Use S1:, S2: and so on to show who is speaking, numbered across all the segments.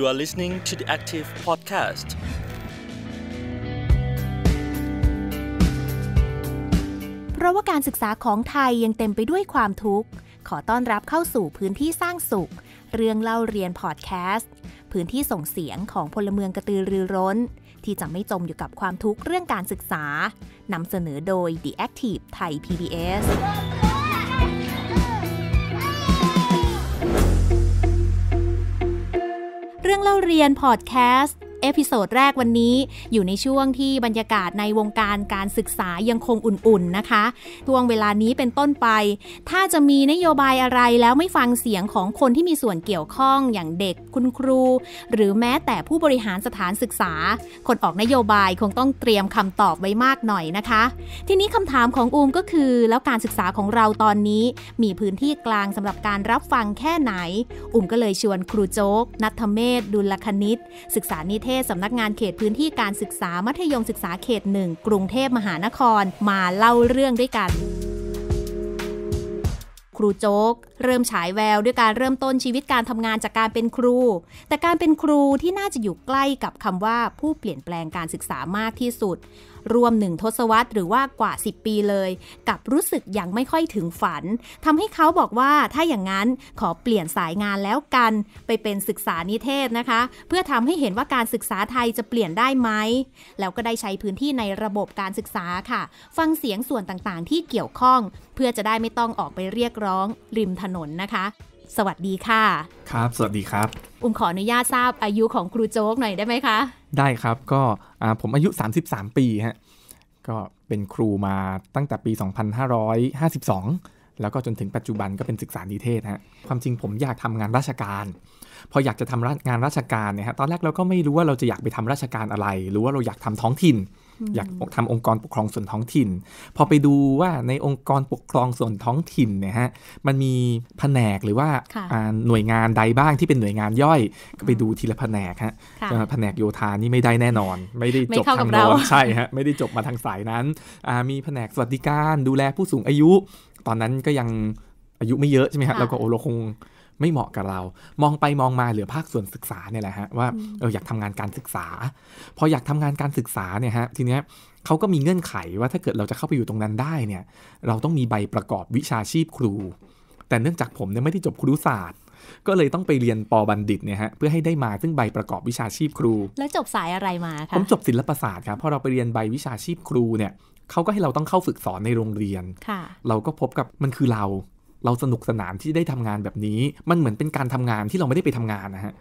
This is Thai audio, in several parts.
S1: You are listening to the Active Podcast.
S2: เพราะว่าการศึกษาของไทยยังเต็มไปด้วยความทุกข์ ขอต้อนรับเข้าสู่พื้นที่สร้างสุข เรื่องเล่าเรียนพอดแคสต์พื้นที่ส่งเสียงของพลเมืองกระตือรือร้นที่จะไม่จมอยู่กับความทุกข์เรื่องการศึกษา นำเสนอโดย The Active Thai PBS รื่องเล่าเรียนพอดแคสต์เอพิโซด แรกวันนี้อยู่ในช่วงที่บรรยากาศในวงการการศึกษายังคงอุ่นๆนะคะช่วงเวลานี้เป็นต้นไป ถ้าจะมีนโยบายอะไรแล้วไม่ฟังเสียงของคนที่มีส่วนเกี่ยวข้อง อย่างเด็ก คุณครูหรือแม้แต่ผู้บริหารสถานศึกษา คนออกนโยบายคงต้องเตรียมคำตอบไว้มากหน่อยนะคะ ทีนี้คำถามของอูมก็คือ แล้วการศึกษาของเราตอนนี้ มีพื้นที่กลางสำหรับการรับฟังแค่ไหน อุ่มก็เลยชวนครูโจ๊กนัทเมศดุลคณิต ศึกษานิเททศสำนักงานเขตพื้นที่การศึกษามัธยมศึกษาเขตหนึ่งกรุงเทพมหานคร มาเล่าเรื่องด้วยกัน ครูโจ๊กเริ่มฉายแววด้วยการเริ่มต้นชีวิตการทำงานจากการเป็นครู แต่การเป็นครูที่น่าจะอยู่ใกล้กับคำว่าผู้เปลี่ยนแปลงการศึกษามากที่สุดรวมหนึ่งทศวรรษหรือว่ากว่า 10 ปีเลยกับรู้สึกยังไม่ค่อยถึงฝันทำให้เขาบอกว่าถ้าอย่างนั้นขอเปลี่ยนสายงานแล้วกัน ไปเป็นศึกษานิเทศนะคะ เพื่อทำให้เห็นว่าการศึกษาไทยจะเปลี่ยนได้ไหมแล้วก็ได้ใช้พื้นที่ในระบบการศึกษาค่ะ ฟังเสียงส่วนต่างๆ ที่เกี่ยวข้องเพื่อจะได้ไม่ต้องออกไปเรียกร้อง ริมถนนนะคะสวัสดีค่ะ
S1: ครับสวัสดีครับ
S2: อุ้มขออนุญาตทราบอายุของครูโจ๊กหน่อยได้ไหมค
S1: ะ ได้ครับก็ผมอายุ 33 ปีฮะก็เป็นครูมาตั้งแต่ปี 2552 แล้วก็จนถึงปัจจุบันก็เป็นศึกษานีเทศฮะความจริงผมอยากทำงานราชการ พออยากจะทำงานราชการเนี่ยฮะตอนแรกเราก็ไม่รู้ว่าเราจะอยากไปทำราชการอะไร หรือว่าเราอยากทำท้องถิ่นอยากทำองค์กรปกครองส่วนท้องถิ่น พอไปดูว่าในองค์กรปกครองส่วนท้องถิ่นเนี่ยฮะมันมีแผนกหรือว่าหน่วยงานใดบ้างที่เป็นหน่วยงานย่อย ก็ไปดูทีละแผนกฮะแผนกโยธานี่ไม่ได้แน่นอน ไม่ได้จบทางโน้นใช่ฮะไม่ได้จบมาทางสายนั้น มีแผนกสวัสดิการดูแลผู้สูงอายุ ตอนนั้นก็ยังอายุไม่เยอะใช่ไหมครับเราก็โอ้เราคงไม่เหมาะกับเรา มองไปมองมาเหลือภาคส่วนศึกษาเนี่ยแหละฮะว่าเอออยากทำงานการศึกษา พออยากทำงานการศึกษาเนี่ยฮะทีเนี้ยเขาก็มีเงื่อนไขว่าถ้าเกิดเราจะเข้าไปอยู่ตรงนั้นได้เนี่ยเราต้องมีใบประกอบวิชาชีพครู แต่เนื่องจากผมเนี่ยไม่ได้จบครุศาสตร์ ก็เลยต้องไปเรียนปบัณฑิตเนี่ยฮะเพื่อให้ได้มาซึ่งใบประกอบวิชาชีพครู แล
S2: ้วจบสายอะไรมาคะ ผมจ
S1: บศิลปศาสตร์ครับพอเราไปเรียนใบวิชาชีพครูเนี่ยเขาก็ให้เราต้องเข้าฝึกสอนในโรงเรียนเราก็พบกับมันคือเราเราสนุกสนานที่ได้ทำงานแบบนี้ มันเหมือนเป็นการทำงานที่เราไม่ได้ไปทำงานนะฮะ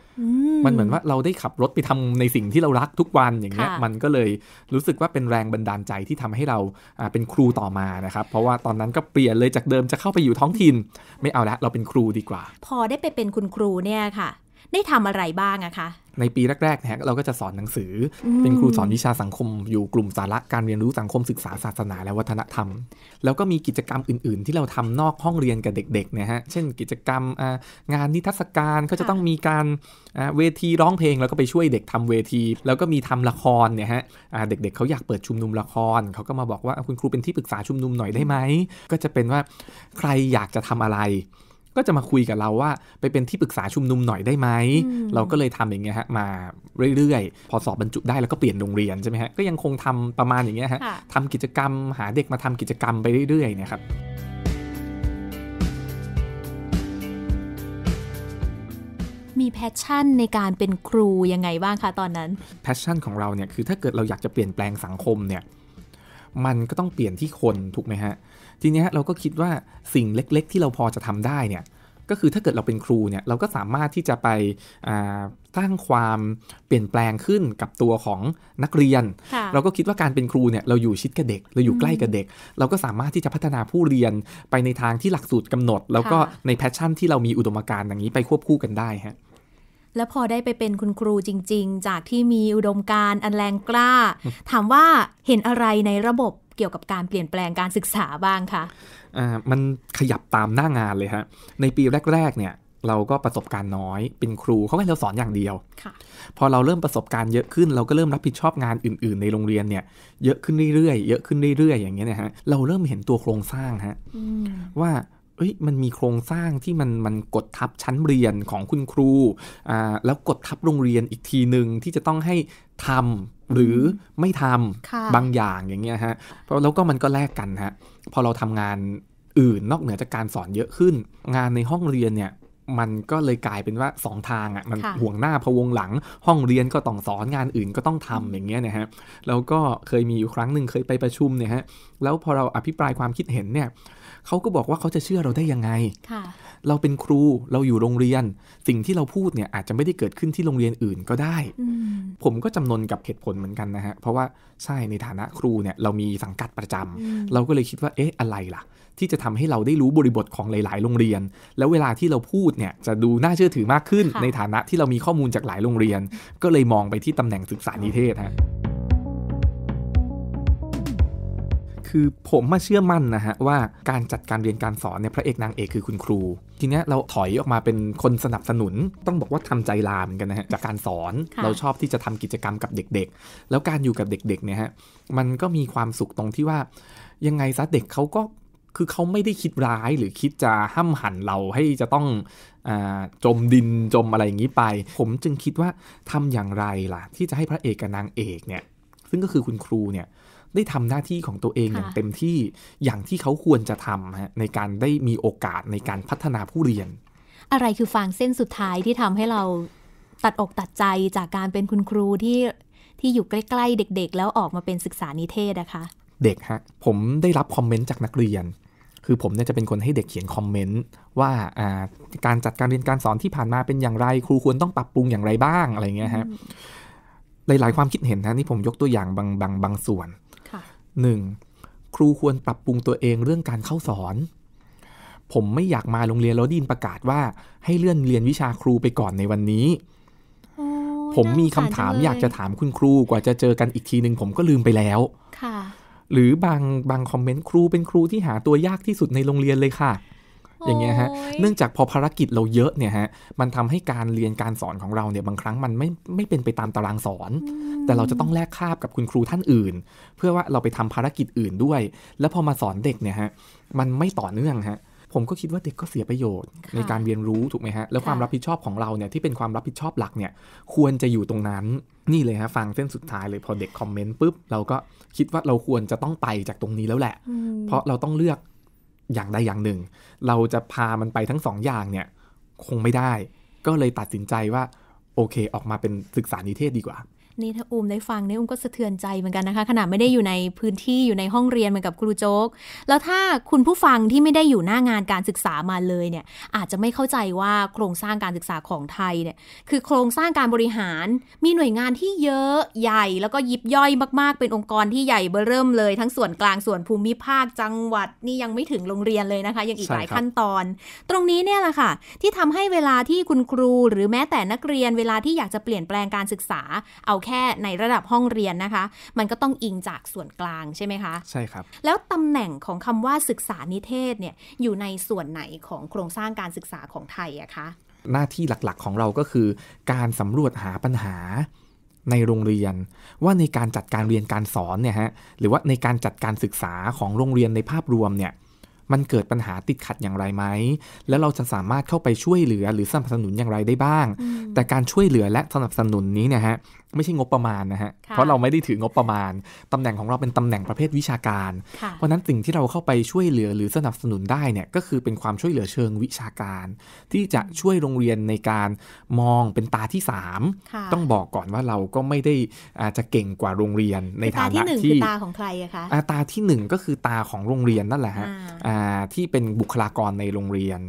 S1: มันเหมือนว่าเราได้ขับรถไปทำในสิ่งที่เรารักทุกวันอย่างเงี้ยมันก็เลยรู้สึกว่าเป็นแรงบันดาลใจที่ทำให้เราเป็นครูต่อมานะครับเพราะว่าตอนนั้นก็เปลี่ยนเลยจากเดิมจะเข้าไปอยู่ท้องถิ่น ไม่เอาละเราเป็นครูดีกว่า
S2: พอได้ไปเป็นคุณครูเนี่ยค่ะได้ทำอะไรบ้างอะคะ
S1: ในปีแรกๆนะเราก็จะสอนหนังสืออเป็นครูสอนวิชาสังคม อยู่กลุ่มสาระการเรียนรู้สังคมศึกษาศาสนาและวัฒนธรรม แล้วก็มีกิจกรรมอื่นๆ ที่เราทำนอกห้องเรียนกับเด็กๆนะฮะเช่น กิจกรรมงานนิทรรศการก็จะต้องมีการเวทีร้องเพลงแล้วก็ไปช่วยเด็กทำเวที แล้วก็มีทำละครเนี่ยฮะเด็กๆเขาอยากเปิดชุมนุมละครเขาก็มาบอกว่าคุณครูเป็นที่ปรึกษาชุมนุมหน่อยได้ไหมก็จะเป็นว่าใครอยากจะทำอะไรก็จะมาคุยกับเราว่าไปเป็นที่ปรึกษาชุมนุมหน่อยได้ไหม เราก็เลยทำอย่างเงี้ยฮะมาเรื่อยๆ พอสอบบรรจุได้แล้วก็เปลี่ยนโรงเรียนใช่ไหมฮะ ก็ยังคงทำประมาณอย่างเงี้ยฮะทำกิจกรรม หาเด็กมาทำกิจกรรม ไปเรื่อยๆนะครับ
S2: มีแพชชั่นในการเป็นครูยังไงบ้างคะตอนนั้น
S1: แพชชั่นของเราเนี่ยคือถ้าเกิดเราอยากจะเปลี่ยนแปลงสังคมเนี่ย มันก็ต้องเปลี่ยนที่คนถูกไหมฮะทีนี้เราก็คิดว่าสิ่งเล็กๆ ที่เราพอจะทำได้เนี่ยก็คือถ้าเกิดเราเป็นครูเนี่ยเราก็สามารถที่จะไปสร้างความเปลี่ยนแปลงขึ้นกับตัวของนักเรียน เราก็คิดว่าการเป็นครูเนี่ยเราอยู่ชิดกับเด็กเราอยู่ใกล้กับเด็ก เราก็สามารถที่จะพัฒนาผู้เรียนไปในทางที่หลักสูตรกำหนด แล้วก็ในแพชชั่นที่เรามีอุดมการณ์อย่างนี้ไปควบคู่กันได้ฮะ
S2: แล้วพอได้ไปเป็นคุณครูจริง ๆ จากที่มีอุดมการณ์อันแรงกล้า ถามว่าเห็นอะไรในระบบเกี่ยวกับการเปลี่ยนแปลงการศึกษาบ้างคะ
S1: อ่า มันขยับตามหน้างานเลยฮะ ในปีแรกๆเนี่ย เราก็ประสบการณ์น้อย เป็นครูเขาให้เราสอนอย่างเดียวพอเราเริ่มประสบการณ์เยอะขึ้น เราก็เริ่มรับผิดชอบงานอื่นๆในโรงเรียนเนี่ย เยอะขึ้นเรื่อยๆ เยอะขึ้นเรื่อย ๆ อย่างเงี้ยนะฮะ เราเริ่มเห็นตัวโครงสร้างฮะ ว่าเอ้ยมันมีโครงสร้างที่มันมันกดทับชั้นเรียนของคุณครู อ่า แล้วกดทับโรงเรียนอีกทีหนึ่งที่จะต้องให้ทำหรือไม่ทำบางอย่างอย่างเงี้ยฮะเพราะแล้วก็มันก็แลกกันฮะ พอเราทำงานอื่นนอกเหนือจากการสอนเยอะขึ้นงานในห้องเรียนเนี่ยมันก็เลยกลายเป็นว่าสองทางอะ่ะมันห่วงหน้าพะวงหลัง ห้องเรียนก็ต้องสอนงานอื่นก็ต้องทำอย่างเงี้ยนะฮะแล้วก็เคยมีอยู่ครั้งหนึ่งเคยไปประชุมเนี่ยฮะแล้วพอเราอภิปรายความคิดเห็นเนี่ยเขาก็บอกว่าเขาจะเชื่อเราได้ยังไง เราเป็นครูเราอยู่โรงเรียน สิ่งที่เราพูดเนี่ยอาจจะไม่ได้เกิดขึ้นที่โรงเรียนอื่นก็ได้ผมก็จำนนกับเหตุผลเหมือนกันนะฮะเพราะว่าใช่ในฐานะครูเนี่ยเรามีสังกัดประจำ เราก็เลยคิดว่าเอ๊ะอะไรล่ะที่จะทำให้เราได้รู้บริบทของหลาย ๆ โรงเรียน แล้วเวลาที่เราพูดเนี่ยจะดูน่าเชื่อถือมากขึ้น ในฐานะที่เรามีข้อมูลจากหลายโรงเรียน ก็เลยมองไปที่ตำแหน่งศึกษานิเทศฮะ คือผมมาเชื่อมั่นนะฮะว่าการจัดการเรียนการสอนเนี่ยพระเอกนางเอกคือคุณครู ทีนี้เราถอยออกมาเป็นคนสนับสนุน ต้องบอกว่าทำใจลามกันนะฮะจากการสอน เราชอบที่จะทำกิจกรรมกับเด็ก ๆ แล้วการอยู่กับเด็ก ๆ เนี่ยฮะ มันก็มีความสุขตรงที่ว่ายังไงซะเด็กเขาก็คือเขาไม่ได้คิดร้ายหรือคิดจะห้ามหันเราให้จะต้องอจมดินจมอะไรอย่างนี้ไป ผมจึงคิดว่าทำอย่างไรล่ะที่จะให้พระเอกกับนางเอกเนี่ยซึ่งก็คือคุณครูเนี่ยได้ทำหน้าที่ของตัวเอง อย่างเต็มที่อย่างที่เขาควรจะทำฮะในการได้มีโอกาสในการพัฒนาผู้เรียน
S2: อะไรคือฟางเส้นสุดท้ายที่ทำให้เราตัดอกตัดใจจากการเป็นคุณครูที่ที่อยู่ใกล้ ๆ เด็กๆ แล้วออกมาเป็นศึกษานิเทศนะคะ
S1: เด็กฮะผมได้รับคอมเมนต์จากนักเรียนคือผมเนี่ยจะเป็นคนให้เด็กเขียนคอมเมนต์ว่าการจัดการเรียนการสอนที่ผ่านมาเป็นอย่างไร ครูควรต้องปรับปรุงอย่างไรบ้างอะไรเงี้ยฮะหลาย ๆ ความคิดเห็นนะนี่ผมยกตัวอย่างบางบางบางส่วนหนึ่ง ครูควรปรับปรุงตัวเองเรื่องการเข้าสอน ผมไม่อยากมาโรงเรียนแล้วดินประกาศว่าให้เลื่อนเรียนวิชาครูไปก่อนในวันนี้ ผมมีคำถามอยากจะถามคุณครูกว่าจะเจอกันอีกทีหนึ่งผมก็ลืมไปแล้ว ค่ะหรือบางบางคอมเมนต์ครูเป็นครูที่หาตัวยากที่สุดในโรงเรียนเลยค่ะ อย่างเงี้ยฮะ เนื่องจากพอภารกิจเราเยอะเนี่ยฮะมันทำให้การเรียนการสอนของเราเนี่ยบางครั้งมันไม่ไม่เป็นไปตามตารางสอน แต่เราจะต้องแลกคาบกับคุณครูท่านอื่น เพื่อว่าเราไปทำภารกิจอื่นด้วย แล้วพอมาสอนเด็กเนี่ยฮะมันไม่ต่อเนื่องฮะผมก็คิดว่าเด็กก็เสียประโยชน์ ในการเรียนรู้ถูกไหมฮะแล้วความรับผิดชอบของเราเนี่ย ที่เป็นความรับผิดชอบหลักเนี่ย ควรจะอยู่ตรงนั้น นี่เลยฮะฟังเส้นสุดท้ายเลยพอเด็กคอมเมนต์ปุ๊บเราก็คิดว่าเราควรจะต้องไปจากตรงนี้แล้วแหละ เพราะเราต้องเลือกอย่างใดอย่างหนึ่ง เราจะพามันไปทั้งสองอย่างเนี่ยคงไม่ได้ ก็เลยตัดสินใจว่าโอเค ออกมาเป็นศึกษานิเทศดีกว่า
S2: นี่ถ้าอูมได้ฟังนี่ออูมก็สะเทือนใจเหมือนกันนะคะขนาดไม่ได้อยู่ในพื้นที่อยู่ในห้องเรียนเหมือนกับครูโจ๊กแล้วถ้าคุณผู้ฟังที่ไม่ได้อยู่หน้างานการศึกษามาเลยเนี่ย อาจจะไม่เข้าใจว่าโครงสร้างการศึกษาของไทยเนี่ยคือโครงสร้างการบริหาร มีหน่วยงานที่เยอะใหญ่แล้วก็ยิบย่อยมากๆเป็นองค์กรที่ใหญ่เบอร์เริ่มเลย ทั้งส่วนกลางส่วนภูมิภาคจังหวัดนี่ยังไม่ถึงโรงเรียนเลยนะคะยังอีกหลายขั้นตอน ตรงนี้เนี่ยแหละค่ะที่ทำให้เวลาที่คุณครูหรือแม้แต่นักเรียน เวลาที่อยากจะเปลี่ยนแปลงการศึกษาเอาแค่ในระดับห้องเรียนนะคะมันก็ต้องอิงจากส่วนกลางใช่ไหมคะใช่ครับแล้วตำแหน่งของคำว่าศึกษานิเทศเนี่ยอยู่ในส่วนไหนของโครงสร้างการศึกษาของไทยอะคะ
S1: หน้าที่หลักๆของเราก็คือการสำรวจหาปัญหาในโรงเรียน ว่าในการจัดการเรียนการสอนเนี่ยฮะหรือว่าในการจัดการศึกษาของโรงเรียนในภาพรวมเนี่ยมันเกิดปัญหาติดขัดอย่างไรไหม แล้วเราจะสามารถเข้าไปช่วยเหลือหรือสนับสนุนอย่างไรได้บ้างแต่การช่วยเหลือและสนับสนุนนี้เนี่ยฮะไม่ใช่งบประมาณนะฮะเพราะเราไม่ได้ถืองบประมาณตำแหน่งของเราเป็นตำแหน่งประเภทวิชาการ เพราะนั้นสิ่งที่เราเข้าไปช่วยเหลือหรือสนับสนุนได้เนี่ยก็คือเป็นความช่วยเหลือเชิงวิชาการ ที่จะช่วยโรงเรียนในการมองเป็นตาที่ 3 ต้องบอกก่อนว่าเราก็ไม่ได้อาจจะเก่งกว่าโรงเรียนในฐานะที่ตาที่่หนึงตา
S2: ของใครอะคะ
S1: ตาที่ 1 ก็คือตาของโรงเรียนนั่นแหละฮะที่เป็นบุคลากรในโรงเรียน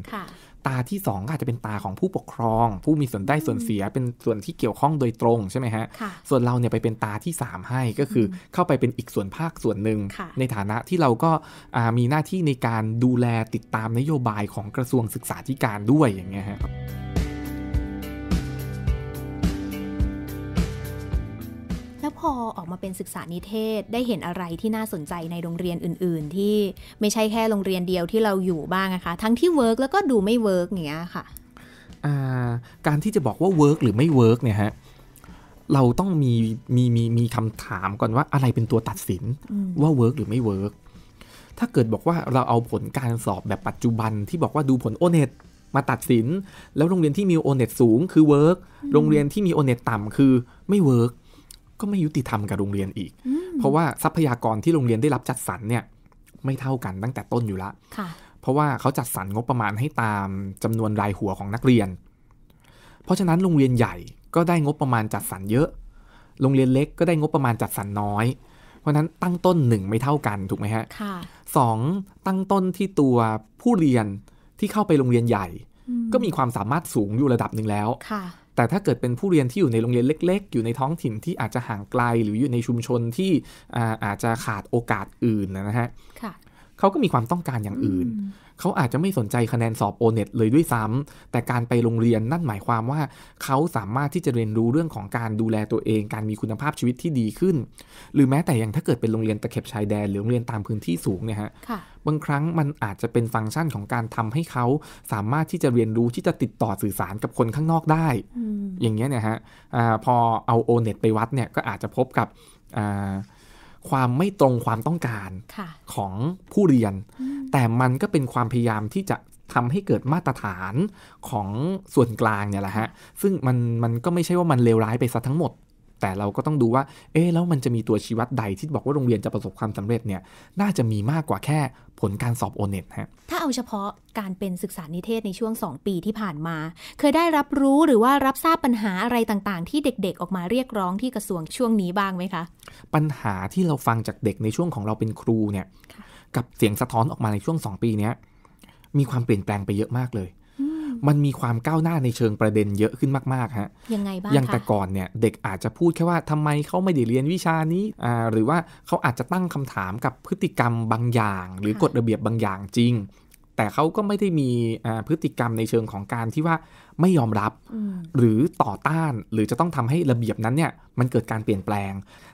S1: ตาที่2ก็อาจจะเป็นตาของผู้ปกครอง ผู้มีส่วนได้ส่วนเสียเป็นส่วนที่เกี่ยวข้องโดยตรงใช่ไหมฮะส่วนเราเนี่ยไปเป็นตาที่ 3 ให้ก็คือเข้าไปเป็นอีกส่วนภาคส่วนหนึ่งในฐานะที่เราก็มีหน้าที่ในการดูแลติดตามนโยบายของกระทรวงศึกษาธิการด้วยอย่างเงี้ยฮะ
S2: แล้วพอออกมาเป็นศึกษานิเทศได้เห็นอะไรที่น่าสนใจในโรงเรียนอื่นๆที่ไม่ใช่แค่โรงเรียนเดียวที่เราอยู่บ้างนะคะทั้งที่เวิร์กแล้วก็ดูไม่เวิร์กอย่างเงี้ยค่ะ
S1: การที่จะบอกว่าเวิร์กหรือไม่เวิร์กเนี่ยฮะเราต้องมีมีมีมีคำถามก่อนว่าอะไรเป็นตัวตัดสินว่าเวิร์กหรือไม่เวิร์กถ้าเกิดบอกว่าเราเอาผลการสอบแบบปัจจุบันที่บอกว่าดูผลโอเน็ตมาตัดสิน แล้วโรงเรียนที่มีโอเน็ตสูง คือเวิร์กโรงเรียนที่มีโอเน็ตต่ำคือไม่เวิร์กก็ไม่ยุติธรรมกับโรงเรียนอีก เพราะว่าทรัพยากรที่โรงเรียนได้รับจัดสรรเนี่ยไม่เท่ากันตั้งแต่ต้นอยู่ละเพราะว่าเขาจัดสรรงบประมาณให้ตามจำนวนรายหัวของนักเรียน เพราะฉะนั้นโรงเรียนใหญ่ก็ได้งบประมาณจัดสรรเยอะ โรงเรียนเล็กก็ได้งบประมาณจัดสรรน้อย เพราะนั้นตั้งต้นหนึ่งไม่เท่ากันถูกไหมฮะสองตั้งต้นที่ตัวผู้เรียนที่เข้าไปโรงเรียนใหญ่ ก็มีความสามารถสูงอยู่ระดับหนึ่งแล้วแต่ถ้าเกิดเป็นผู้เรียนที่อยู่ในโรงเรียนเล็กๆ อยู่ในท้องถิ่นที่อาจจะห่างไกลหรืออยู่ในชุมชนที่อาจจะขาดโอกาสอื่นนะฮะเขาก็มีความต้องการอย่างอื่นเขาอาจจะไม่สนใจคะแนนสอบโอเน็ตเลยด้วยซ้ำ แต่การไปโรงเรียนนั่นหมายความว่าเขาสามารถที่จะเรียนรู้เรื่องของการดูแลตัวเอง การมีคุณภาพชีวิตที่ดีขึ้น หรือแม้แต่อย่างถ้าเกิดเป็นโรงเรียนตะเข็บชายแดน หรือโรงเรียนตามพื้นที่สูงเนี่ยฮะบางครั้งมันอาจจะเป็นฟังก์ชันของการทำให้เขา สามารถที่จะเรียนรู้ที่จะติดต่อสื่อสารกับคนข้างนอกได้ อย่างเงี้ยเนี่ยฮะอพอเอาโอเน็ตไปวัดเนี่ยก็อาจจะพบกับอความไม่ตรงความต้องการของผู้เรียน แต่มันก็เป็นความพยายามที่จะทำให้เกิดมาตรฐานของส่วนกลางเนี่ยแหละฮะ ซึ่งมันมันก็ไม่ใช่ว่ามันเลวร้ายไปซะทั้งหมดแต่เราก็ต้องดูว่า เอ๊แล้วมันจะมีตัวชี้วัดใดที่บอกว่าโรงเรียนจะประสบความสำเร็จเนี่ย น่าจะมีมากกว่าแค่ผลการสอบโอเน็ตฮะ
S2: ถ้าเอาเฉพาะการเป็นศึกษานิเทศในช่วง 2 ปีที่ผ่านมา เคยได้รับรู้หรือว่ารับทราบปัญหาอะไรต่างๆ ที่เด็กๆออกมาเรียกร้องที่กระทรวงช่วงนี้บ้างไหมคะ
S1: ปัญหาที่เราฟังจากเด็กในช่วงของเราเป็นครูเนี่ย กับเสียงสะท้อนออกมาในช่วง 2 ปีนี้มีความเปลี่ยนแปลงไปเยอะมากเลยมันมีความก้าวหน้าในเชิงประเด็นเยอะขึ้นมาก ๆ ฮะ ยังไงบ้างอย่างแต่ก่อนเนี่ย เด็กอาจจะพูดแค่ว่าทำไมเขาไม่ได้เรียนวิชานี้ อ่า หรือว่าเขาอาจจะตั้งคำถามกับพฤติกรรมบางอย่าง หรือกฎระเบียบบางอย่างจริงแต่เขาก็ไม่ได้มีพฤติกรรมในเชิงของการที่ว่าไม่ยอมรับหรือต่อต้าน หรือจะต้องทำให้ระเบียบนั้นเนี่ยมันเกิดการเปลี่ยนแปลง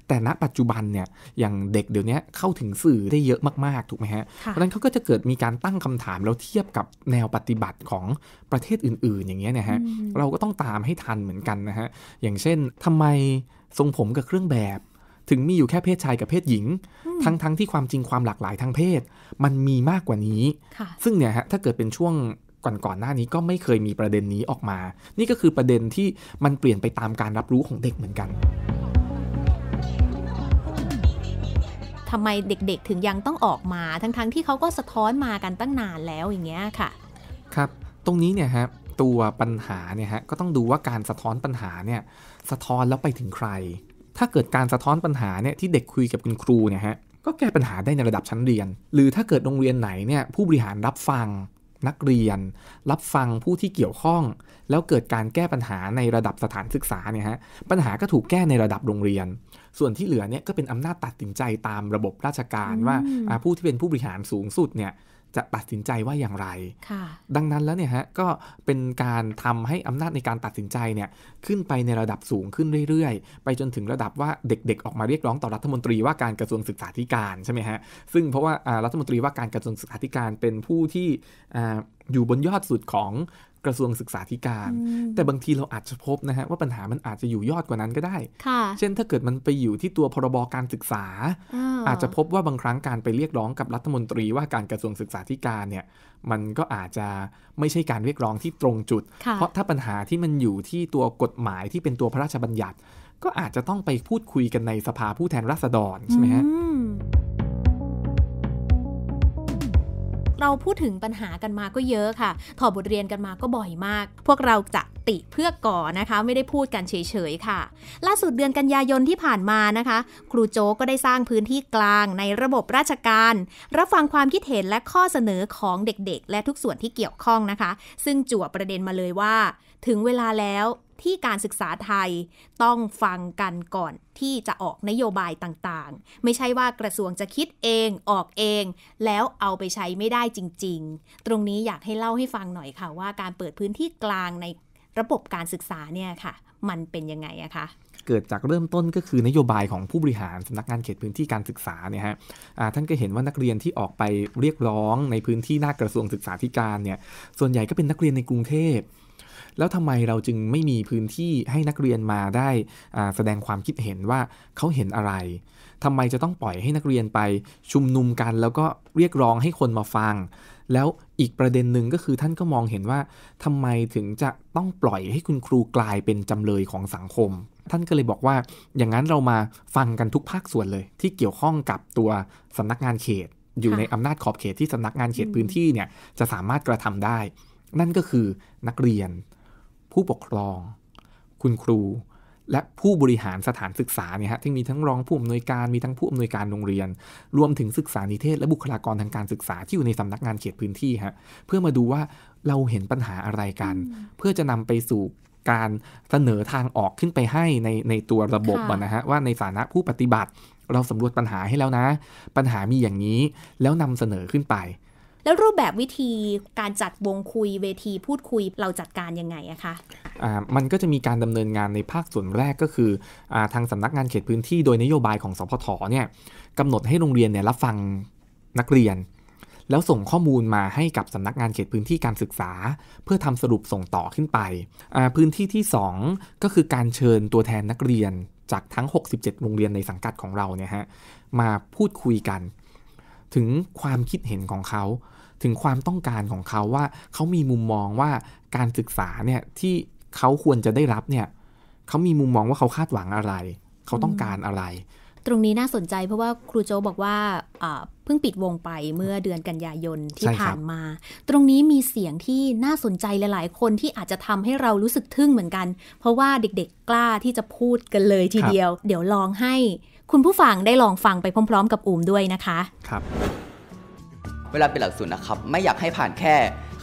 S1: แต่ณปัจจุบันเนี่ยอย่างเด็กเดี๋ยวนี้เข้าถึงสื่อได้เยอะมาก ๆ ถูกไหมฮะเพราะนั้นเขาก็จะเกิดมีการตั้งคำถาม แล้วเทียบกับแนวปฏิบัติของประเทศอื่น ๆ อย่างเงี้ยนะฮะเราก็ต้องตามให้ทันเหมือนกันนะฮะอย่างเช่นทำไมทรงผมกับเครื่องแบบถึงมีอยู่แค่เพศชายกับเพศหญิง ทั้งๆทที่ความจริงความหลากหลายทางเพศ มันมีมากกว่านี้ ซึ่งเนี่ยฮะถ้าเกิดเป็นช่วงก่อนๆหน้านี้ก็ไม่เคยมีประเด็นนี้ออกมา นี่ก็คือประเด็นที่มันเปลี่ยนไปตามการรับรู้ของเด็กเหมือนกัน
S2: ทำไมเด็กๆถึงยังต้องออกมา ทั้งๆทที่เขาก็สะท้อนมากันตั้งนานแล้วอย่างเงี้ยค่ะ
S1: ครับ ตรงนี้เนี่ยฮะตัวปัญหาเนี่ยฮะก็ต้องดูว่าการสะท้อนปัญหาเนี่ยสะท้อนแล้วไปถึงใครถ้าเกิดการสะท้อนปัญหาเนี่ยที่เด็กคุยกับคุณครูเนี่ยฮะก็แก้ปัญหาได้ในระดับชั้นเรียน หรือถ้าเกิดโรงเรียนไหนเนี่ยผู้บริหารรับฟังนักเรียน รับฟังผู้ที่เกี่ยวข้อง แล้วเกิดการแก้ปัญหาในระดับสถานศึกษาเนี่ยฮะปัญหาก็ถูกแก้ในระดับโรงเรียน ส่วนที่เหลือเนี่ยก็เป็นอำนาจตัดสินใจตามระบบราชการว่าผู้ที่เป็นผู้บริหารสูงสุดเนี่ยจะตัดสินใจว่าอย่างไร ดังนั้นแล้วเนี่ยฮะก็เป็นการทำให้อำนาจในการตัดสินใจเนี่ยขึ้นไปในระดับสูงขึ้นเรื่อยๆ ไปจนถึงระดับว่าเด็กๆ ออกมาเรียกร้องต่อรัฐมนตรีว่าการกระทรวงศึกษาธิการใช่ไหมฮะซึ่งเพราะว่ารัฐมนตรีว่าการกระทรวงศึกษาธิการเป็นผู้ที่อยู่บนยอดสุดของกระทรวงศึกษาธิการ แต่บางทีเราอาจจะพบนะฮะว่าปัญหามันอาจจะอยู่ยอดกว่านั้นก็ได้เช่นถ้าเกิดมันไปอยู่ที่ตัวพรบการศึกษา อาจจะพบว่าบางครั้งการไปเรียกร้องกับรัฐมนตรีว่าการกระทรวงศึกษาธิการเนี่ยมันก็อาจจะไม่ใช่การเรียกร้องที่ตรงจุด เพราะถ้าปัญหาที่มันอยู่ที่ตัวกฎหมายที่เป็นตัวพระราชบัญญัติ ก็อาจจะต้องไปพูดคุยกันในสภาผู้แทนราษฎรใช่ไหมฮะ
S2: เราพูดถึงปัญหากันมาก็เยอะค่ะถอดบทเรียนกันมาก็บ่อยมาก พวกเราจะติเพื่อก่อนะคะ ไม่ได้พูดกันเฉยๆค่ะ ล่าสุดเดือนกันยายนที่ผ่านมานะคะ ครูโจก็ได้สร้างพื้นที่กลางในระบบราชการ รับฟังความคิดเห็นและข้อเสนอของเด็กๆ และทุกส่วนที่เกี่ยวข้องนะคะ ซึ่งจั่วประเด็นมาเลยว่า ถึงเวลาแล้วที่การศึกษาไทยต้องฟังกันก่อนที่จะออกนโยบายต่างๆ ไม่ใช่ว่ากระทรวงจะคิดเองออกเอง แล้วเอาไปใช้ไม่ได้จริง ๆ ตรงนี้อยากให้เล่าให้ฟังหน่อยค่ะว่าการเปิดพื้นที่กลางในระบบการศึกษาเนี่ยค่ะมันเป็นยังไงอะคะ
S1: เกิดจากเริ่มต้นก็คือนโยบายของผู้บริหารสำนักงานเขตพื้นที่การศึกษาเนี่ยฮะท่านก็เห็นว่านักเรียนที่ออกไปเรียกร้องในพื้นที่หน้ากระทรวงศึกษาธิการเนี่ยส่วนใหญ่ก็เป็นนักเรียนในกรุงเทพแล้วทำไมเราจึงไม่มีพื้นที่ให้นักเรียนมาได้แสดงความคิดเห็นว่าเขาเห็นอะไรทำไมจะต้องปล่อยให้นักเรียนไป ชุมนุมกันแล้วก็เรียกร้องให้คนมาฟัง แล้วอีกประเด็นหนึ่งก็คือท่านก็มองเห็นว่าทำไมถึงจะต้องปล่อยให้คุณครูกลายเป็นจำเลยของสังคม ท่านก็เลยบอกว่าอย่างนั้นเรามาฟังกันทุกภาคส่วนเลย ที่เกี่ยวข้องกับตัวสำนักงานเขต อยู่ในอำนาจขอบเขตที่สำนักงานเขตพื้นที่เนี่ยจะสามารถกระทำได้ นั่นก็คือนักเรียนผู้ปกครอง คุณครู และผู้บริหารสถานศึกษาเนี่ยฮะที่มีทั้งรองผู้อำนวยการมีทั้งผู้อำนวยการโรงเรียน รวมถึงศึกษานิเทศและบุคลากรทางการศึกษาที่อยู่ในสำนักงานเขตพื้นที่ฮะ เพื่อมาดูว่าเราเห็นปัญหาอะไรกัน เพื่อจะนำไปสู่การเสนอทางออกขึ้นไปให้ในในตัวระบบะนะฮะ ว่าในฐานะผู้ปฏิบัติ เราสำรวจปัญหาให้แล้วนะ ปัญหามีอย่างนี้ แล้วนำเสนอขึ้นไป
S2: แล้วรูปแบบวิธีการจัดวงคุยเวที พูดคุยเราจัดการยังไงอะคะ
S1: มันก็จะมีการดำเนินงานในภาคส่วนแรกก็คืออทางสำนักงานเขตพื้นที่โดยนโยบายของสพทเนี่ยกำหนดให้โรงเรียนเนี่ยรับฟังนักเรียน แล้วส่งข้อมูลมาให้กับสำนักงานเขตพื้นที่การศึกษา เพื่อทำสรุปส่งต่อขึ้นไปพื้นที่ที่2ก็คือการเชิญตัวแทนนักเรียนจากทั้ง67โรงเรียนในสังกัดของเราเนี่ยฮะมาพูดคุยกัน ถึงความคิดเห็นของเขาถึงความต้องการของเขาว่าเขามีมุมมองว่าการศึกษาเนี่ยที่เขาควรจะได้รับเนี่ย เขามีมุมมองว่าเขาคาดหวังอะไร เขาต้องการอะไร
S2: ตรงนี้น่าสนใจเพราะว่าครูโจบอกว่า เพิ่งปิดวงไปเมื่อเดือนกันยายนที่ผ่านมา ตรงนี้มีเสียงที่น่าสนใจหลายๆ คนที่อาจจะทำให้เรารู้สึกทึ่งเหมือนกัน เพราะว่าเด็ก ๆกล้าที่จะพูดกันเลยทีเดียว เดี๋ยวลองให้คุณผู้ฟังได้ลองฟังไปพร้อมๆ กับอูมด้วยนะคะ
S1: ครับเวลาเป็นหลักสูตรนะครับ ไม่อยากให้ผ่านแค่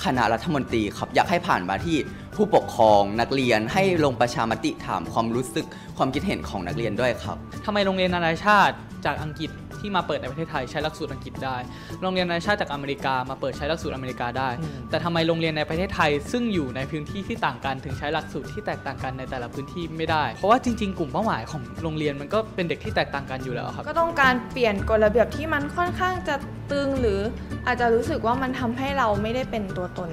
S1: คณะรัฐมนตรีครับ อยากให้ผ่านมาที่ผู้ปกครองนักเรียนให้ลงประชามติถามความรู้สึกความคิดเห็นของนักเรียนด้วยครับทำไมโรงเรียนนานาชาติจากอังกฤษที่มาเปิดในประเทศไทยใช้หลักสูตรอังกฤษได้ โรงเรียนนานชาติจากอเมริกามาเปิดใช้หลักสูตรอเมริกาได้ แต่ทำไมโรงเรียนในประเทศไทยซึ่งอยู่ในพื้นที่ที่ต่างกันถึงใช้หลักสูตรที่แตกต่างกันในแต่ละพื้นที่ไม่ได้ เพราะว่าจริงๆ กลุ่มเป้าหมายของโรงเรียนมันก็เป็นเด็กที่แตกต่างกันอยู่แล้วครับ ก็
S2: ต้องการเปลี่ยนกฎระเบียบที่มันค่อนข้างจะตึงหรืออาจจะรู้สึกว่ามันทำให้เราไม่ได้เป็นตัวตน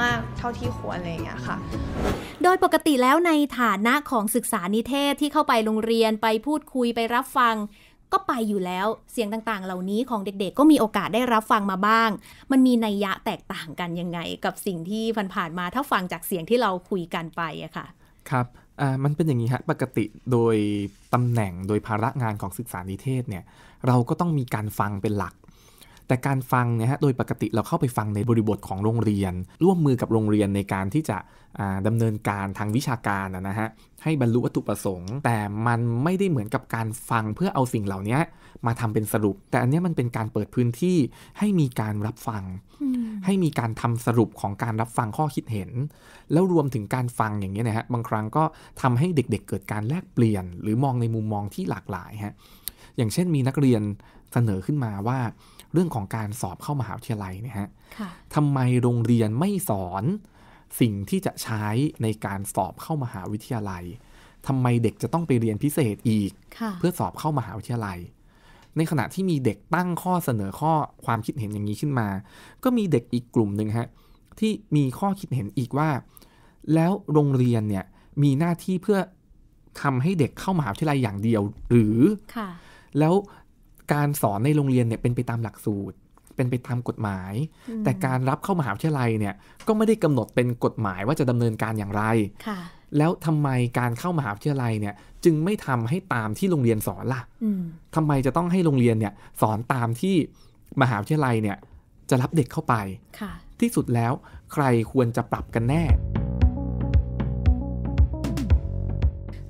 S2: มากเท่าที่ควรอะไรอย่างเงี้ยค่ะ โดยปกติแล้วในฐานะของศึกษานิเทศที่เข้าไปโรงเรียนไปพูดคุยไปรับฟังก็ไปอยู่แล้วเสียงต่างๆ เหล่านี้ของเด็กๆ ก็มีโอกาสได้รับฟังมาบ้าง มันมีนัยยะแตกต่างกันยังไง กับสิ่งที่ผ่านๆมาถ้าฟังจากเสียงที่เราคุยกันไปอะค่ะ
S1: ครับมันเป็นอย่างนี้ฮะ ปกติโดยตำแหน่งโดยภาระงานของศึกษานิเทศเนี่ย เราก็ต้องมีการฟังเป็นหลักแต่การฟังเนี่ยฮะ โดยปกติเราเข้าไปฟังในบริบทของโรงเรียน ร่วมมือกับโรงเรียนในการที่จะดำเนินการทางวิชาการนะฮะ ให้บรรลุวัตถุประสงค์ แต่มันไม่ได้เหมือนกับการฟังเพื่อเอาสิ่งเหล่านี้ มาทำเป็นสรุป แต่อันนี้มันเป็นการเปิดพื้นที่ให้มีการรับฟัง ให้มีการทำสรุปของการรับฟังข้อคิดเห็น แล้วรวมถึงการฟังอย่างนี้นะฮะ บางครั้งก็ทำให้เด็ก ๆ เกิดการแลกเปลี่ยน หรือมองในมุมมองที่หลากหลายฮะ อย่างเช่น มีนักเรียนเสนอขึ้นมาว่าเรื่องของการสอบเข้ามหาวิทยาลัยนะฮะทำไมโรงเรียนไม่สอนสิ่งที่จะใช้ในการสอบเข้ามหาวิทยาลัยทำไมเด็กจะต้องไปเรียนพิเศษอีก เพื่อสอบเข้ามหาวิทยาลัย ในขณะที่มีเด็กตั้งข้อเสนอข้อความคิดเห็นอย่างนี้ขึ้นมา ก็มีเด็กอีกกลุ่มหนึ่งฮะที่มีข้อคิดเห็นอีกว่า แล้วโรงเรียนเนี่ยมีหน้าที่เพื่อทำให้เด็กเข้ามหาวิทยาลัยอย่างเดียว หรือ แล้วการสอนในโรงเรียนเนี่ย เป็นไปตามหลักสูตร เป็นไปตามกฎหมาย แต่การรับเข้ามหาวิทยาลัยเนี่ย ก็ไม่ได้กำหนดเป็นกฎหมายว่าจะดำเนินการอย่างไร ค่ะ แล้วทำไมการเข้ามหาวิทยาลัยเนี่ยจึงไม่ทำให้ตามที่โรงเรียนสอนล่ะทำไมจะต้องให้โรงเรียนเนี่ยสอนตามที่มหาวิทยาลัยเนี่ยจะรับเด็กเข้าไปที่สุดแล้วใครควรจะปรับกันแน่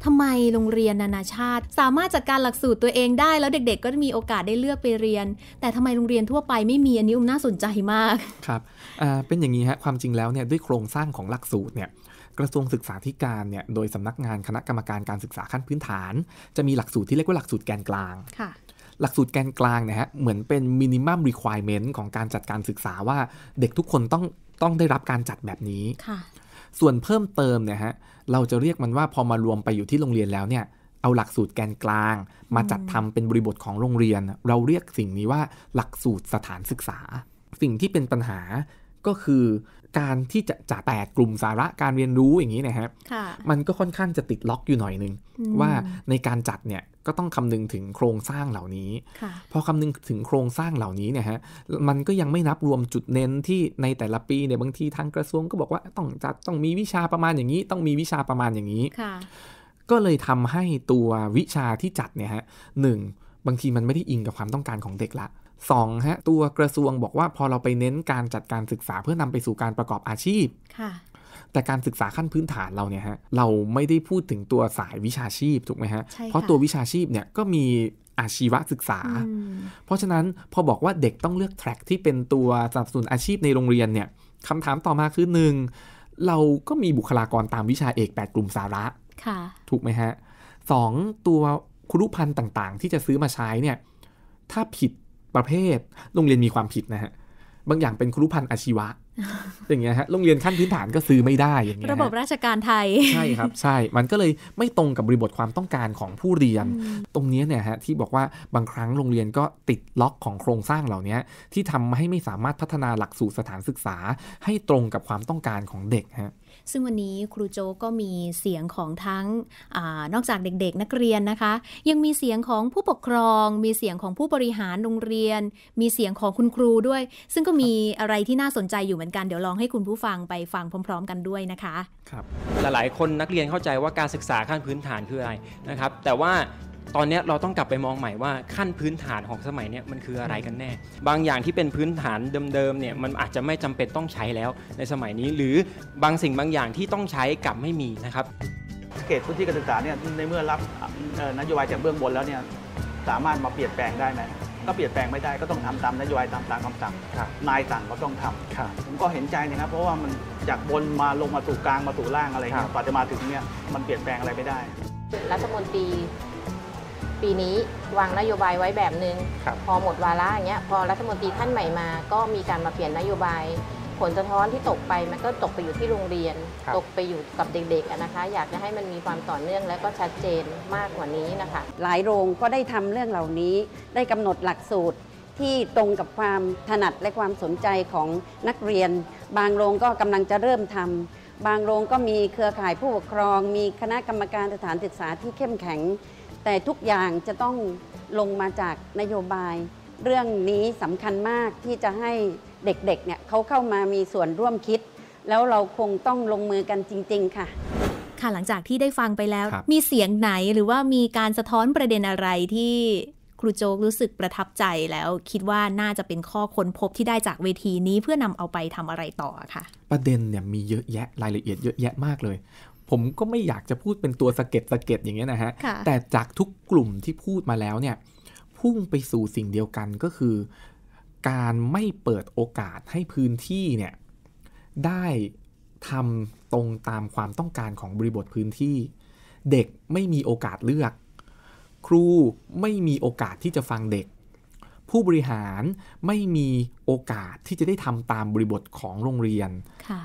S2: ทำไมโรงเรียนนานาชาติสามารถจัดการหลักสูตรตัวเองได้ แล้วเด็กๆ ก็มีโอกาสได้เลือกไปเรียน แต่ทำไมโรงเรียนทั่วไปไม่มีอันนี้อุ้มน่าสนใจมาก
S1: ครับเป็นอย่างนี้ฮะ ความจริงแล้วเนี่ยด้วยโครงสร้างของหลักสูตรเนี่ยกระทรวงศึกษาธิการเนี่ยโดยสำนักงานคณะกรรมการการศึกษาขั้นพื้นฐาน จะมีหลักสูตรที่เรียกว่าหลักสูตรแกนกลางค่ะ หลักสูตรแกนกลางนะฮะเหมือนเป็นมินิมัมรีควอรี่เมนต์ของการจัดการศึกษาว่าเด็กทุกคนต้องต้องได้รับการจัดแบบนี้ส่วนเพิ่มเติมเนี่ยฮะเราจะเรียกมันว่าพอมารวมไปอยู่ที่โรงเรียนแล้วเนี่ยเอาหลักสูตรแกนกลาง มาจัดทำเป็นบริบทของโรงเรียน เราเรียกสิ่งนี้ว่าหลักสูตรสถานศึกษา สิ่งที่เป็นปัญหาก็คือการที่จะจะแตกกลุ่มสาระการเรียนรู้อย่างนี้นะครับมันก็ค่อนข้างจะติดล็อกอยู่หน่อยนึงว่าในการจัดเนี่ยก็ต้องคำนึงถึงโครงสร้างเหล่านี้ พอคำนึงถึงโครงสร้างเหล่านี้เนี่ยฮะมันก็ยังไม่นับรวมจุดเน้นที่ในแต่ละปีเนี่ยบางทีทางกระทรวงก็บอกว่าต้องจัดต้องมีวิชาประมาณอย่างนี้ ต้องมีวิชาประมาณอย่างนี้ ก็เลยทำให้ตัววิชาที่จัดเนี่ยฮะหนึ่งบางทีมันไม่ได้อิงกับความต้องการของเด็กละ 2. ฮะตัวกระทรวงบอกว่าพอเราไปเน้นการจัดการศึกษาเพื่อนำไปสู่การประกอบอาชีพ ค่ะ แต่การศึกษาขั้นพื้นฐานเราเนี่ยฮะเราไม่ได้พูดถึงตัวสายวิชาชีพถูกไหมฮะะเพราะตัววิชาชีพเนี่ยก็มีอาชีวศึกษา เพราะฉะนั้นพอบอกว่าเด็กต้องเลือกแทร็กที่เป็นตัวสนับสนุนอาชีพในโรงเรียนเนี่ยคำถามต่อมาคือหนึ่งเราก็มีบุคลากรตามวิชาเอก 8 กลุ่มสาระถูกไหมฮะสองตัวคุรุพันธ์ต่างๆ ที่จะซื้อมาใช้เนี่ยถ้าผิดประเภทโรงเรียนมีความผิดนะฮะบางอย่างเป็นครุพันธ์อาชีวะ อย่างเงี้ยฮะโรงเรียนขั้นพื้นฐานก็ซื้อไม่ได้อย่างเงี้ยระบบ
S2: ราชการไทยใช่ครั
S1: บ ใช่มันก็เลยไม่ตรงกับบริบทความต้องการของผู้เรียน ตรงนี้เนี่ยฮะที่บอกว่าบางครั้งโรงเรียนก็ติดล็อกของโครงสร้างเหล่านี้ที่ทำให้ไม่สามารถพัฒนาหลักสูตรสถานศึกษา ให้ตรงกับความต้องการของเด็กฮะ
S2: ซึ่งวันนี้ครูโจก็มีเสียงของทั้งอนอกจากเด็กๆ นักเรียนนะคะ ยังมีเสียงของผู้ปกครอง มีเสียงของผู้บริหารโรงเรียน มีเสียงของคุณครูด้วย ซึ่งก็มีอะไรที่น่าสนใจอยู่เหมือนกันเดี๋ยวลองให้คุณผู้ฟังไปฟังพร้อมๆ กันด้วยนะคะ
S1: ครับ หลายๆ คนนักเรียนเข้าใจว่าการศึกษาขั้นพื้นฐานคืออะไรนะครับแต่ว่าตอนนี้เราต้องกลับไปมองใหม่ว่าขั้นพื้นฐานของสมัยนี้มันคืออะไรกันแน่ บางอย่างที่เป็นพื้นฐานเดิมๆเนี่ยมันอาจจะไม่จำเป็นต้องใช้แล้วในสมัยนี้ หรือบางสิ่งบางอย่างที่ต้องใช้กลับไม่มีนะครับเขตพื้นที่การศึกษาเนี่ยในเมื่อรับนโยบายจากเบื้องบนแล้วเนี่ยสามารถมาเปลี่ยนแปลงได้ไหมก็เปลี่ยนแปลงไม่ได้ก็ต้องทำตามนโยบายตามตามคำสั่งนายสั่งก็ต้องทำผมก็เห็นใจนะครับ เพราะว่ามันจากบนมาลงมาสู่กลางมาสู่ล่างอะไรเนี่ยกว่าจะมาถึงเนี่ยมันเปลี่ยนแปลงอะไรไม่ได้
S2: รัฐมนตรีปีนี้วางนโยบายไว้แบบนึง พอหมดวาระอย่างเงี้ยพอรัฐมนตรีท่านใหม่มา ก็มีการมาเปลี่ยนนโยบาย ผลสะท้อนที่ตกไปมันก็ตกไปอยู่ที่โรงเรียน ตกไปอยู่กับเด็กๆนะคะอยากจะให้มันมีความต่อเนื่องและก็ชัดเจนมากกว่านี้นะคะหลายโรงก็ได้ทำเรื่องเหล่านี้ได้กำหนดหลักสูตรที่ตรงกับความถนัดและความสนใจของนักเรียน บางโรงก็กำลังจะเริ่มทำ บางโรงก็มีเครือข่ายผู้ปกครองมีคณะกรรมการสถานศึกษาที่เข้มแข็งแต่ทุกอย่างจะต้องลงมาจากนโยบาย เรื่องนี้สำคัญมากที่จะให้เด็กๆเนี่ยเขาเข้ามามีส่วนร่วมคิด แล้วเราคงต้องลงมือกันจริง ๆ ค่ะ ค่ะหลังจากที่ได้ฟังไปแล้วมีเสียงไหนหรือว่ามีการสะท้อนประเด็นอะไรที่ครูโจกรู้สึกประทับใจแล้วคิดว่าน่าจะเป็นข้อค้นพบที่ได้จากเวทีนี้เพื่อนำเอาไปทำอะไรต่อค่ะ
S1: ประเด็นเนี่ยมีเยอะแยะรายละเอียดเยอะแยะมากเลยผมก็ไม่อยากจะพูดเป็นตัวสะเก็ดสะเก็ดอย่างเงี้ยนะฮะ แต่จากทุกกลุ่มที่พูดมาแล้วเนี่ยพุ่งไปสู่สิ่งเดียวกันก็คือ การไม่เปิดโอกาสให้พื้นที่เนี่ย ได้ทำตรงตามความต้องการของบริบทพื้นที่ เด็กไม่มีโอกาสเลือก ครูไม่มีโอกาสที่จะฟังเด็ก ผู้บริหารไม่มีโอกาสที่จะได้ทำตามบริบทของโรงเรียน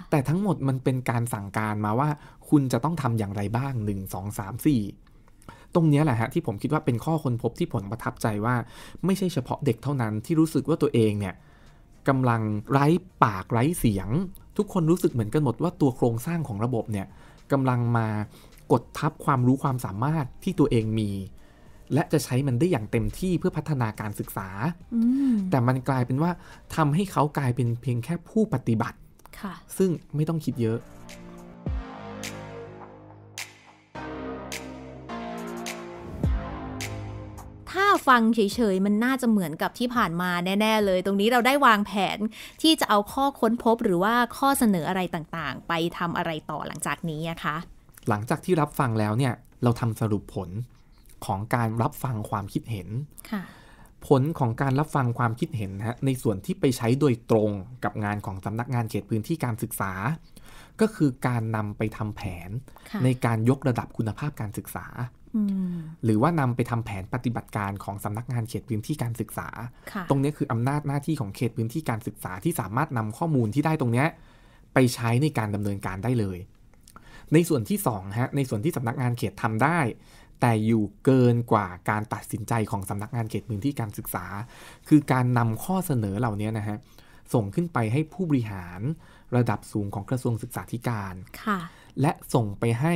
S1: แต่ทั้งหมดมันเป็นการสั่งการมาว่าคุณจะต้องทำอย่างไรบ้าง 1 2 3 4ตรงนี้แหละฮะที่ผมคิดว่าเป็นข้อค้นพบที่ผลประทับใจว่าไม่ใช่เฉพาะเด็กเท่านั้นที่รู้สึกว่าตัวเองเนี่ยกำลังไร้ปากไร้เสียง ทุกคนรู้สึกเหมือนกันหมดว่าตัวโครงสร้างของระบบเนี่ยกำลังมากดทับความรู้ความสามารถที่ตัวเองมี และจะใช้มันได้อย่างเต็มที่เพื่อพัฒนาการศึกษาแต่มันกลายเป็นว่าทำให้เขากลายเป็นเพียงแค่ผู้ปฏิบัติซึ่งไม่ต้องคิดเยอะ
S2: ฟังเฉยๆ มันน่าจะเหมือนกับที่ผ่านมาแน่ๆ เลย ตรงนี้เราได้วางแผนที่จะเอาข้อค้นพบหรือว่าข้อเสนออะไรต่างๆ ไปทำอะไรต่อหลังจากนี้นะคะ
S1: หลังจากที่รับฟังแล้วเนี่ยเราทำสรุปผลของการรับฟังความคิดเห็น ผลของการรับฟังความคิดเห็นฮะในส่วนที่ไปใช้โดยตรงกับงานของสำนักงานเขตพื้นที่การศึกษา ก็คือการนำไปทำแผนในการยกระดับคุณภาพการศึกษาหรือว่านำไปทำแผนปฏิบัติการของสำนักงานเขตพื้นที่การศึกษา ตรงนี้คืออำนาจหน้าที่ของเขตพื้นที่การศึกษาที่สามารถนำข้อมูลที่ได้ตรงนี้ ไปใช้ในการดำเนินการได้เลย ในส่วนที่2ฮะ ในส่วนที่สำนักงานเขตทำได้ แต่อยู่เกินกว่าการตัดสินใจของสำนักงานเขตพื้นที่การศึกษา คือการนำข้อเสนอเหล่านี้นะฮะส่งขึ้นไปให้ผู้บริหารระดับสูงของกระทรวงศึกษาธิการ และส่งไปให้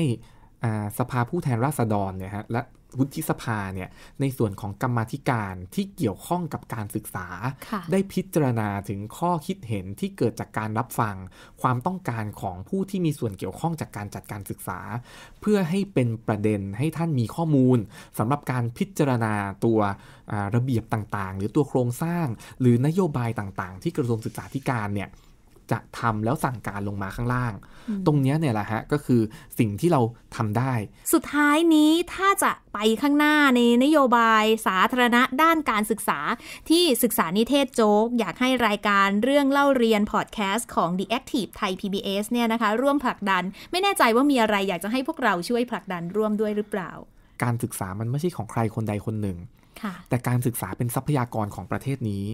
S1: สภาผู้แทนราษฎรเนี่ยฮะและวุฒิสภาเนี่ยในส่วนของกรรมธิการที่เกี่ยวข้องกับการศึกษา ได้พิจารณาถึงข้อคิดเห็นที่เกิดจากการรับฟัง ความต้องการของผู้ที่มีส่วนเกี่ยวข้องจากการจัดการศึกษา เพื่อให้เป็นประเด็นให้ท่านมีข้อมูล สำหรับการพิจารณาตัวระเบียบต่างๆ หรือตัวโครงสร้าง หรือนโยบายต่างๆ ที่กระทรวงศึกษาธิการเนี่ยจะทำแล้วสั่งการลงมาข้างล่าง ตรงนี้เนี่ยแหละฮะก็คือสิ่งที่เราทำได้
S2: สุดท้ายนี้ถ้าจะไปข้างหน้าในนโยบาย สาธารณะ ด้านการศึกษาที่ศึกษานิเทศโจ๊ก อยากให้รายการเรื่องเล่าเรียนพอดแคสต์ของ The Active Thai PBS เนี่ยนะคะร่วมผลักดัน ไม่แน่ใจว่ามีอะไรอยากจะให้พวกเราช่วยผลักดันร่วมด้วยหรือเปล่า
S1: การศึกษามันไม่ใช่ของใครคนใดคนหนึ่งแต่การศึกษาเป็นทรัพยากรของประเทศนี้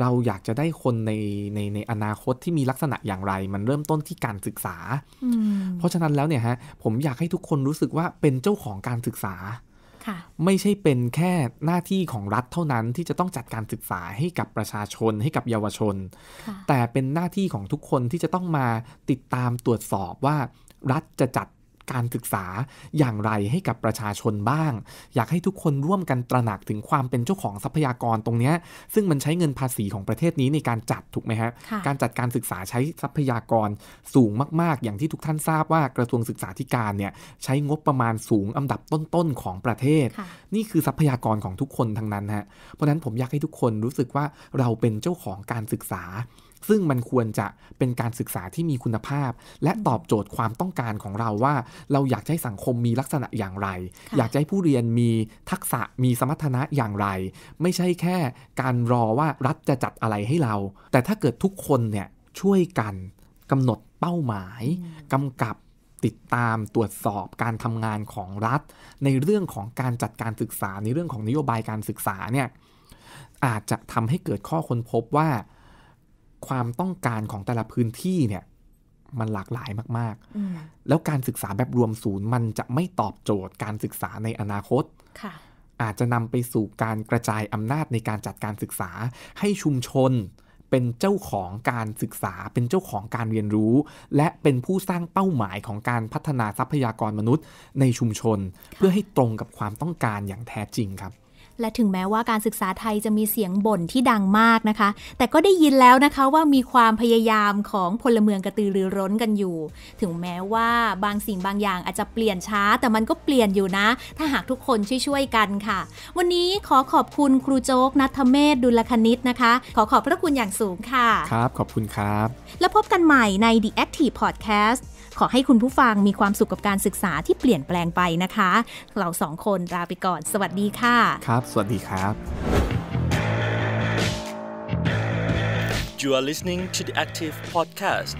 S1: เราอยากจะได้คนในในในอนาคตที่มีลักษณะอย่างไร มันเริ่มต้นที่การศึกษา เพราะฉะนั้นแล้วเนี่ยฮะผมอยากให้ทุกคนรู้สึกว่าเป็นเจ้าของการศึกษา ไม่ใช่เป็นแค่หน้าที่ของรัฐเท่านั้นที่จะต้องจัดการศึกษาให้กับประชาชนให้กับเยาวชน แต่เป็นหน้าที่ของทุกคนที่จะต้องมาติดตามตรวจสอบว่ารัฐจะจัดการศึกษาอย่างไรให้กับประชาชนบ้างอยากให้ทุกคนร่วมกันตระหนักถึงความเป็นเจ้าของทรัพยากรตรงนี้ ซึ่งมันใช้เงินภาษีของประเทศนี้ในการจัดถูกไหมฮะการจัดการศึกษาใช้ทรัพยากรสูงมาก ๆ อย่างที่ทุกท่านทราบว่ากระทรวงศึกษาธิการเนี่ยใช้งบประมาณสูงอันดับต้นๆของประเทศ นี่คือทรัพยากรของทุกคนทั้งนั้นฮะเพราะนั้นผมอยากให้ทุกคนรู้สึกว่าเราเป็นเจ้าของการศึกษาซึ่งมันควรจะเป็นการศึกษาที่มีคุณภาพ และตอบโจทย์ความต้องการของเราว่า เราอยากให้สังคมมีลักษณะอย่างไร อยากให้ผู้เรียนมีทักษะมีสมรรถนะอย่างไร ไม่ใช่แค่ การรอว่ารัฐจะจัดอะไรให้เรา แต่ถ้าเกิดทุกคนเนี่ยช่วยกันกำหนดเป้าหมายกำกับติดตามตรวจสอบการทำงานของรัฐ ในเรื่องของการจัดการศึกษาในเรื่องของนโยบายการศึกษาเนี่ยอาจจะทำให้เกิดข้อค้นพบว่าความต้องการของแต่ละพื้นที่เนี่ยมันหลากหลายมากๆแล้วการศึกษาแบบรวมศูนย์ มันจะไม่ตอบโจทย์การศึกษาในอนาคตคอาจจะนำไปสู่การกระจายอำนาจในการจัดการศึกษาให้ชุมชน เป็นเจ้าของการศึกษาเป็นเจ้าของการเรียนรู้ และเป็นผู้สร้างเป้าหมายของการพัฒนาทรัพยากรมนุษย์ในชุมชน เพื่อให้ตรงกับความต้องการอย่างแท้จริงครับ
S2: และถึงแม้ว่าการศึกษาไทยจะมีเสียงบ่นที่ดังมากนะคะ แต่ก็ได้ยินแล้วนะคะว่ามีความพยายามของพลเมืองกระตือรือร้นกันอยู่ ถึงแม้ว่าบางสิ่งบางอย่างอาจจะเปลี่ยนช้าแต่มันก็เปลี่ยนอยู่นะ ถ้าหากทุกคนช่วยๆกันค่ะ วันนี้ขอขอบคุณครูโจ๊กนัทเมศดุลคณิตนะคะ ขอขอบพระคุณอย่างสูงค่ะ
S1: ครับ ขอบคุณครับ
S2: แล้วพบกันใหม่ใน The Active Podcast ขอให้คุณผู้ฟังมีความสุขกับการศึกษาที่เปลี่ยนแปลงไปนะคะ เราสองคน ลาไปก่อน สวัสดีค่ะ
S1: ครับ สวัสดีครับ You are listening to the Active Podcast